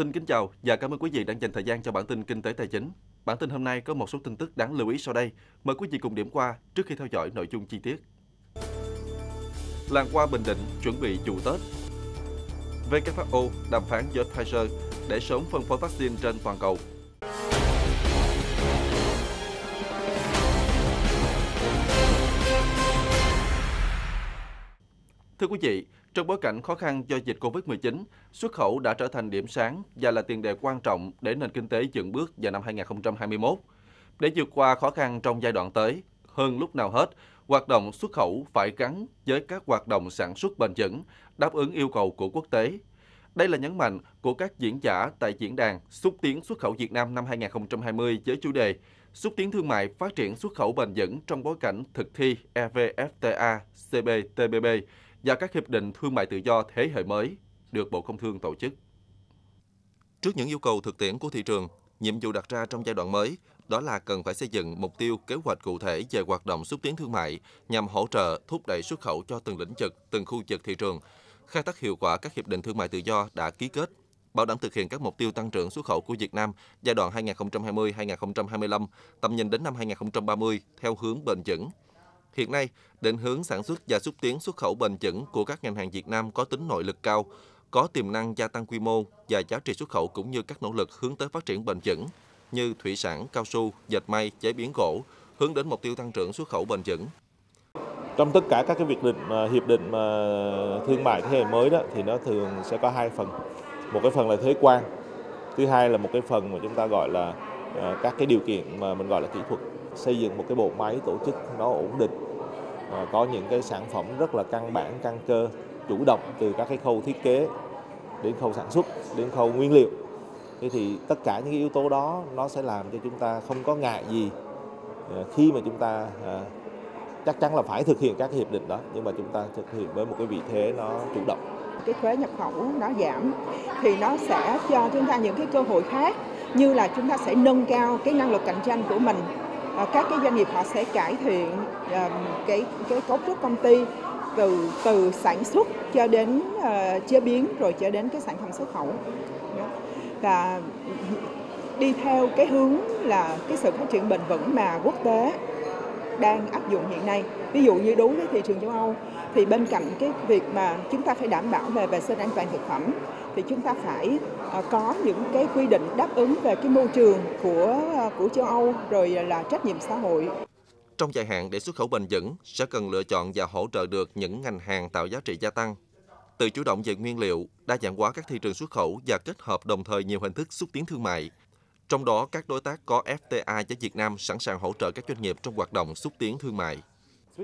Xin kính chào và cảm ơn quý vị đang dành thời gian cho bản tin kinh tế tài chính. Bản tin hôm nay có một số tin tức đáng lưu ý sau đây. Mời quý vị cùng điểm qua trước khi theo dõi nội dung chi tiết. Làng qua Bình Định chuẩn bị dù Tết. WHO đàm phán với Pfizer để sớm phân phối vaccine trên toàn cầu Thưa quý vị, trong bối cảnh khó khăn do dịch Covid-19, xuất khẩu đã trở thành điểm sáng và là tiền đề quan trọng để nền kinh tế dựng bước vào năm 2021. Để vượt qua khó khăn trong giai đoạn tới, hơn lúc nào hết, hoạt động xuất khẩu phải gắn với các hoạt động sản xuất bền vững, đáp ứng yêu cầu của quốc tế. Đây là nhấn mạnh của các diễn giả tại diễn đàn Xúc tiến xuất khẩu Việt Nam năm 2020 với chủ đề Xúc tiến thương mại phát triển xuất khẩu bền vững trong bối cảnh thực thi EVFTA CPTPP và các hiệp định thương mại tự do thế hệ mới được Bộ Công Thương tổ chức. Trước những yêu cầu thực tiễn của thị trường, nhiệm vụ đặt ra trong giai đoạn mới đó là cần phải xây dựng mục tiêu kế hoạch cụ thể về hoạt động xúc tiến thương mại nhằm hỗ trợ thúc đẩy xuất khẩu cho từng lĩnh vực, từng khu vực thị trường, khai thác hiệu quả các hiệp định thương mại tự do đã ký kết, bảo đảm thực hiện các mục tiêu tăng trưởng xuất khẩu của Việt Nam giai đoạn 2020-2025, tầm nhìn đến năm 2030 theo hướng bền vững, Hiện nay, định hướng sản xuất và xúc tiến xuất khẩu bền vững của các ngành hàng Việt Nam có tính nội lực cao, có tiềm năng gia tăng quy mô và giá trị xuất khẩu cũng như các nỗ lực hướng tới phát triển bền vững như thủy sản, cao su, dệt may, chế biến gỗ, hướng đến mục tiêu tăng trưởng xuất khẩu bền vững. Trong tất cả các cái việc định à, hiệp định mà thương mại thế hệ mới đó thì nó thường sẽ có hai phần. Một cái phần là thuế quan, thứ hai là một cái phần mà chúng ta gọi là à, các cái điều kiện mà mình gọi là kỹ thuật xây dựng một cái bộ máy tổ chức nó ổn định à, có những cái sản phẩm rất là căn bản căn cơ chủ động từ các cái khâu thiết kế đến khâu sản xuất đến khâu nguyên liệu thế thì tất cả những cái yếu tố đó nó sẽ làm cho chúng ta không có ngại gì à, khi mà chúng ta à, chắc chắn là phải thực hiện các hiệp định đó nhưng mà chúng ta thực hiện với một cái vị thế nó chủ động cái thuế nhập khẩu nó giảm thì nó sẽ cho chúng ta những cái cơ hội khác như là chúng ta sẽ nâng cao cái năng lực cạnh tranh của mình Ờ, các cái doanh nghiệp họ sẽ cải thiện ờ, cái cái cấu trúc công ty từ từ sản xuất cho đến ờ, chế biến rồi cho đến cái sản phẩm xuất khẩu và đi theo cái hướng là cái sự phát triển bền vững mà quốc tế đang áp dụng hiện nay ví dụ như đối với thị trường châu Âu thì bên cạnh cái việc mà chúng ta phải đảm bảo về vệ sinh an toàn thực phẩm thì chúng ta phải à, có những cái quy định đáp ứng về cái môi trường của à, của châu Âu rồi là trách nhiệm xã hội. Trong dài hạn để xuất khẩu bền vững sẽ cần lựa chọn và hỗ trợ được những ngành hàng tạo giá trị gia tăng. từ chủ động về nguyên liệu, đa dạng hóa các thị trường xuất khẩu và kết hợp đồng thời nhiều hình thức xúc tiến thương mại. Trong đó, các đối tác có FTA với Việt Nam sẵn sàng hỗ trợ các doanh nghiệp trong hoạt động xúc tiến thương mại.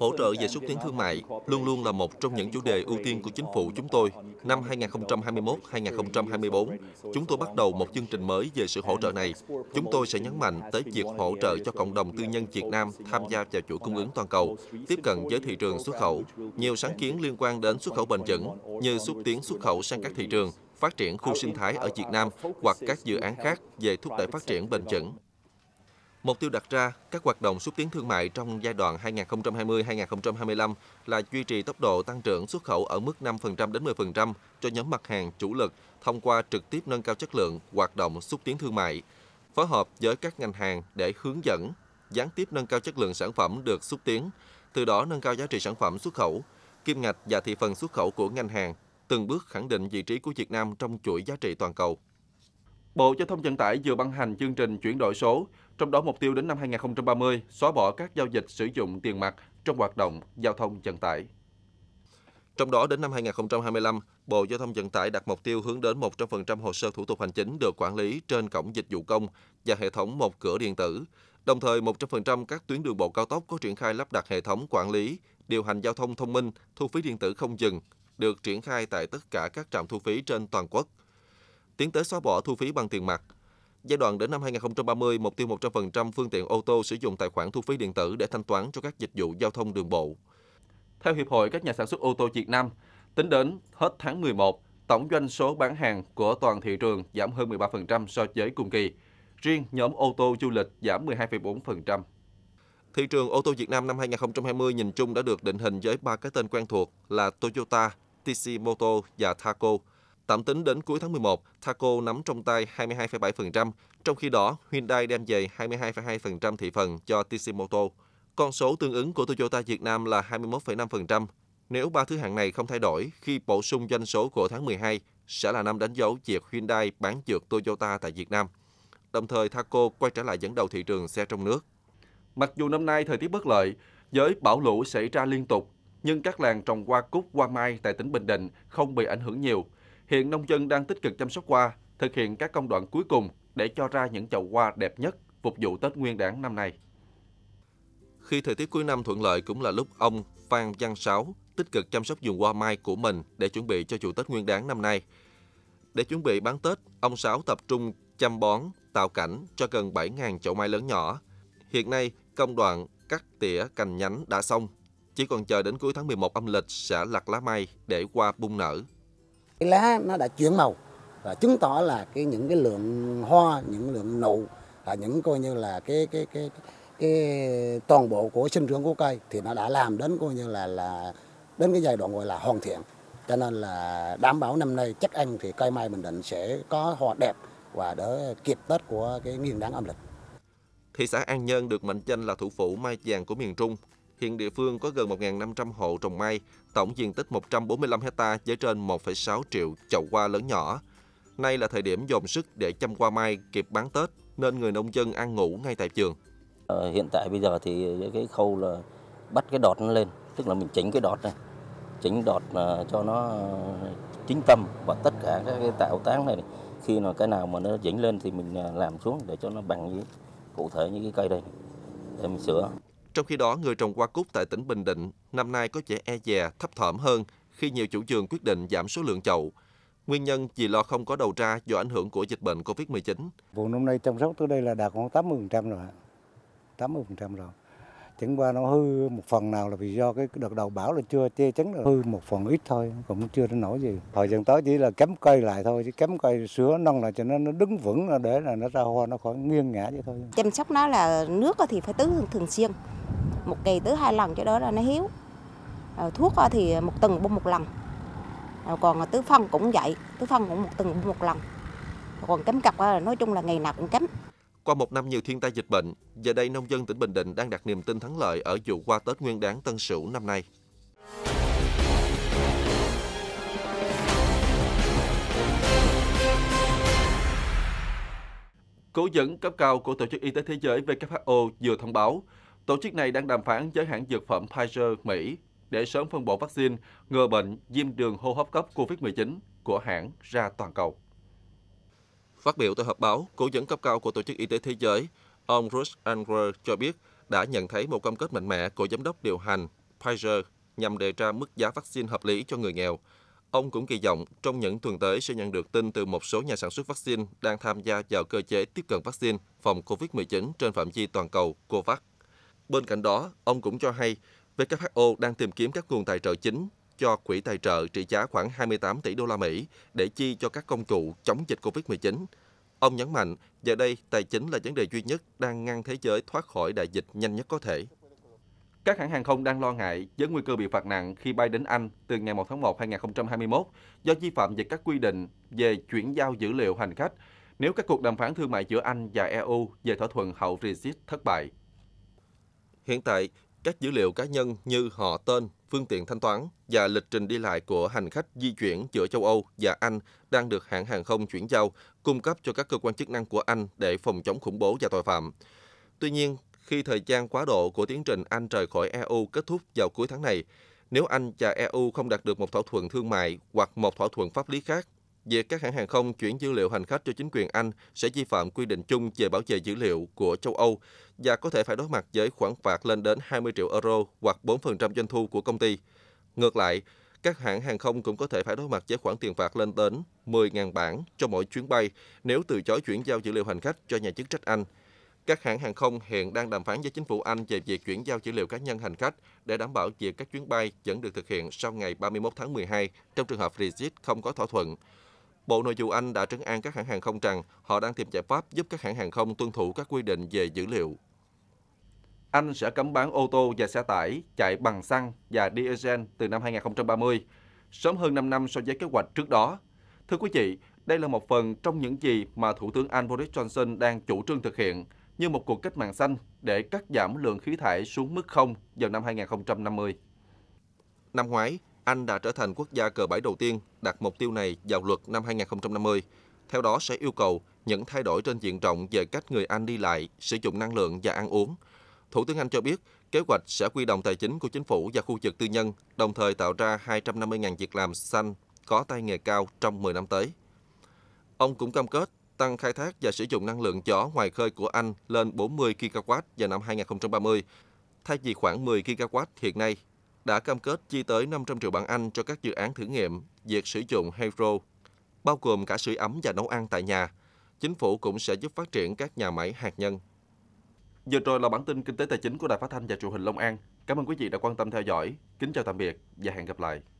Hỗ trợ về xúc tiến thương mại luôn luôn là một trong những chủ đề ưu tiên của chính phủ chúng tôi. Năm 2021-2024, chúng tôi bắt đầu một chương trình mới về sự hỗ trợ này. Chúng tôi sẽ nhấn mạnh tới việc hỗ trợ cho cộng đồng tư nhân Việt Nam tham gia vào chuỗi cung ứng toàn cầu, tiếp cận với thị trường xuất khẩu. Nhiều sáng kiến liên quan đến xuất khẩu bền vững như xúc tiến xuất khẩu sang các thị trường, phát triển khu sinh thái ở Việt Nam hoặc các dự án khác về thúc đẩy phát triển bền vững. Mục tiêu đặt ra, các hoạt động xúc tiến thương mại trong giai đoạn 2020-2025 là duy trì tốc độ tăng trưởng xuất khẩu ở mức 5% đến 10% cho nhóm mặt hàng chủ lực thông qua trực tiếp nâng cao chất lượng hoạt động xúc tiến thương mại, phối hợp với các ngành hàng để hướng dẫn, gián tiếp nâng cao chất lượng sản phẩm được xúc tiến, từ đó nâng cao giá trị sản phẩm xuất khẩu, kim ngạch và thị phần xuất khẩu của ngành hàng, từng bước khẳng định vị trí của Việt Nam trong chuỗi giá trị toàn cầu. Bộ Giao thông Vận tải vừa ban hành chương trình chuyển đổi số, trong đó mục tiêu đến năm 2030 xóa bỏ các giao dịch sử dụng tiền mặt trong hoạt động giao thông vận tải. Trong đó đến năm 2025, Bộ Giao thông Vận tải đặt mục tiêu hướng đến 100% hồ sơ thủ tục hành chính được quản lý trên cổng dịch vụ công và hệ thống một cửa điện tử. Đồng thời, 100% các tuyến đường bộ cao tốc có triển khai lắp đặt hệ thống quản lý, điều hành giao thông thông minh, thu phí điện tử không dừng, được triển khai tại tất cả các trạm thu phí trên toàn quốc – tiến tới xóa bỏ thu phí bằng tiền mặt. Giai đoạn đến năm 2030, mục tiêu 100% phương tiện ô tô sử dụng tài khoản thu phí điện tử để thanh toán cho các dịch vụ giao thông đường bộ. Theo Hiệp hội các nhà sản xuất ô tô Việt Nam, tính đến hết tháng 11, tổng doanh số bán hàng của toàn thị trường giảm hơn 13% so với cùng kỳ. Riêng nhóm ô tô du lịch giảm 12,4%. Thị trường ô tô Việt Nam năm 2020 nhìn chung đã được định hình với ba cái tên quen thuộc là Toyota, TC Motor và Thaco – Tạm tính đến cuối tháng 11, Thaco nắm trong tay 22,7%, trong khi đó Hyundai đem về 22,2% thị phần cho Tissimoto. Con số tương ứng của Toyota Việt Nam là 21,5%. Nếu ba thứ hạng này không thay đổi, khi bổ sung doanh số của tháng 12, sẽ là năm đánh dấu việc Hyundai bán dược Toyota tại Việt Nam. Đồng thời, Thaco quay trở lại dẫn đầu thị trường xe trong nước. Mặc dù năm nay thời tiết bất lợi, giới bão lũ xảy ra liên tục, nhưng các làng trồng hoa cúc, hoa mai tại tỉnh Bình Định không bị ảnh hưởng nhiều – Hiện nông dân đang tích cực chăm sóc hoa, thực hiện các công đoạn cuối cùng để cho ra những chậu hoa đẹp nhất phục vụ Tết Nguyên đán năm nay. Khi thời tiết cuối năm thuận lợi cũng là lúc ông Phan Văn Sáu tích cực chăm sóc vườn hoa mai của mình để chuẩn bị cho vụ Tết Nguyên đán năm nay. Để chuẩn bị bán Tết, ông Sáu tập trung chăm bón, tạo cảnh cho gần 7.000 chậu mai lớn nhỏ. Hiện nay, công đoạn cắt tỉa cành nhánh đã xong, chỉ còn chờ đến cuối tháng 11 âm lịch sẽ lặt lá mai để qua bung nở. Cái lá nó đã chuyển màu và chứng tỏ là cái những cái lượng hoa, những lượng nụ, à, những coi như là cái cái cái cái toàn bộ của sinh trưởng của cây thì nó đã làm đến coi như là là đến cái giai đoạn gọi là hoàn thiện cho nên là đảm bảo năm nay chắc ăn thì cây mai Bình Định sẽ có hoa đẹp và đỡ kịp Tết của cái nguyên đáng âm lịch. Thị xã An Nhơn được mệnh danh là thủ phủ mai vàng của miền Trung Hiện địa phương có gần 1.500 hộ trồng mai, tổng diện tích 145 hecta với trên 1,6 triệu chậu hoa lớn nhỏ. Nay là thời điểm dồn sức để chăm qua mai kịp bán Tết, nên người nông dân ăn ngủ ngay tại trường. À, ờ, hiện tại bây giờ thì cái khâu là bắt cái đọt nó lên, tức là mình chỉnh cái đọt này, chỉnh đọt cho nó ờ, chính tâm và tất cả các cái tạo tán này, này khi nào cái nào mà nó dính lên thì mình ờ, làm xuống để cho nó bằng như cụ thể như cái cây đây để mình sửa trong khi đó, người trồng hoa cúc tại tỉnh Bình Định năm nay có vẻ e dè, thấp thỏm hơn khi nhiều chủ vườn quyết định giảm số lượng chậu. Nguyên nhân vì lo không có đầu ra do ảnh hưởng của dịch bệnh Covid-19. Vụ năm nay chăm sóc tới đây là đạt khoảng 80% rồi. 80% rồi. Chẳng qua nó hư một phần nào là vì do cái đợt đầu bão là chưa che chắn là Hư một phần ít thôi, cũng chưa đến nổi gì. Thời gian tới chỉ là cắm cây lại thôi, chứ cắm cây sửa nâng lại cho nó nó đứng vững để là nó ra hoa nó khỏi nghiêng ngã vậy thôi. Chăm sóc nó là nước thì phải tưới thường xuyên một kỳ tới hai lần cho đó là nó hiếu thuốc ờ, thì một tuần bơm một lần còn ờ, tứ phân cũng vậy tứ phân cũng một tuần bơm một lần còn cấm cặp ờ, nói chung là ngày nào cũng cấm qua một năm nhiều thiên tai dịch bệnh, giờ đây nông dân tỉnh Bình Định đang đặt niềm tin thắng lợi ở vụ qua Tết Nguyên đán Tân Sửu năm nay. Cố vấn cấp cao của Tổ chức Y tế Thế giới WHO vừa thông báo Tổ chức này đang đàm phán với hãng dược phẩm Pfizer Mỹ để sớm phân bổ vaccine ngừa bệnh viêm đường hô hấp cấp COVID-19 của hãng ra toàn cầu. Phát biểu tại họp báo, cố vấn cấp cao của Tổ chức Y tế Thế giới, ông Russ Andrew cho biết đã nhận thấy một cam kết mạnh mẽ của giám đốc điều hành Pfizer nhằm đề ra mức giá vaccine hợp lý cho người nghèo. Ông cũng kỳ vọng trong những tuần tới sẽ nhận được tin từ một số nhà sản xuất vaccine đang tham gia vào cơ chế tiếp cận vaccine phòng COVID-19 trên phạm vi toàn cầu COVAX. Bên cạnh đó, ông cũng cho hay WHO đang tìm kiếm các nguồn tài trợ chính cho quỹ tài trợ trị giá khoảng 28 tỷ đô la Mỹ để chi cho các công cụ chống dịch COVID-19. Ông nhấn mạnh, giờ đây tài chính là vấn đề duy nhất đang ngăn thế giới thoát khỏi đại dịch nhanh nhất có thể. Các hãng hàng không đang lo ngại với nguy cơ bị phạt nặng khi bay đến Anh từ ngày 1 tháng 1 2021 do vi phạm về các quy định về chuyển giao dữ liệu hành khách nếu các cuộc đàm phán thương mại giữa Anh và EU về thỏa thuận hậu Brexit thất bại. Hiện tại, các dữ liệu cá nhân như họ tên, phương tiện thanh toán và lịch trình đi lại của hành khách di chuyển giữa châu Âu và Anh đang được hãng hàng không chuyển giao cung cấp cho các cơ quan chức năng của Anh để phòng chống khủng bố và tội phạm. Tuy nhiên, khi thời gian quá độ của tiến trình Anh rời khỏi EU kết thúc vào cuối tháng này, nếu Anh và EU không đạt được một thỏa thuận thương mại hoặc một thỏa thuận pháp lý khác việc các hãng hàng không chuyển dữ liệu hành khách cho chính quyền Anh sẽ vi phạm quy định chung về bảo vệ dữ liệu của châu Âu và có thể phải đối mặt với khoản phạt lên đến 20 triệu euro hoặc 4% doanh thu của công ty. Ngược lại, các hãng hàng không cũng có thể phải đối mặt với khoản tiền phạt lên đến 10.000 bảng cho mỗi chuyến bay nếu từ chối chuyển giao dữ liệu hành khách cho nhà chức trách Anh. Các hãng hàng không hiện đang đàm phán với chính phủ Anh về việc chuyển giao dữ liệu cá nhân hành khách để đảm bảo việc các chuyến bay vẫn được thực hiện sau ngày 31 tháng 12 trong trường hợp Brexit không có thỏa thuận. Bộ Nội vụ Anh đã trấn an các hãng hàng không rằng họ đang tìm giải pháp giúp các hãng hàng không tuân thủ các quy định về dữ liệu. Anh sẽ cấm bán ô tô và xe tải chạy bằng xăng và diesel từ năm 2030, sớm hơn 5 năm so với kế hoạch trước đó. Thưa quý vị, đây là một phần trong những gì mà Thủ tướng Anh Boris Johnson đang chủ trương thực hiện như một cuộc cách mạng xanh để cắt giảm lượng khí thải xuống mức không vào năm 2050. Năm ngoái, anh đã trở thành quốc gia cờ bãi đầu tiên đặt mục tiêu này vào luật năm 2050. Theo đó sẽ yêu cầu những thay đổi trên diện rộng về cách người Anh đi lại, sử dụng năng lượng và ăn uống. Thủ tướng Anh cho biết, kế hoạch sẽ quy động tài chính của chính phủ và khu vực tư nhân, đồng thời tạo ra 250.000 việc làm xanh có tay nghề cao trong 10 năm tới. Ông cũng cam kết tăng khai thác và sử dụng năng lượng gió ngoài khơi của Anh lên 40 GW vào năm 2030, thay vì khoảng 10 GW hiện nay đã cam kết chi tới 500 triệu bảng Anh cho các dự án thử nghiệm việc sử dụng hydro, bao gồm cả sưởi ấm và nấu ăn tại nhà. Chính phủ cũng sẽ giúp phát triển các nhà máy hạt nhân. Giờ rồi là bản tin kinh tế tài chính của Đài Phát thanh và Truyền hình Long An. Cảm ơn quý vị đã quan tâm theo dõi. Kính chào tạm biệt và hẹn gặp lại.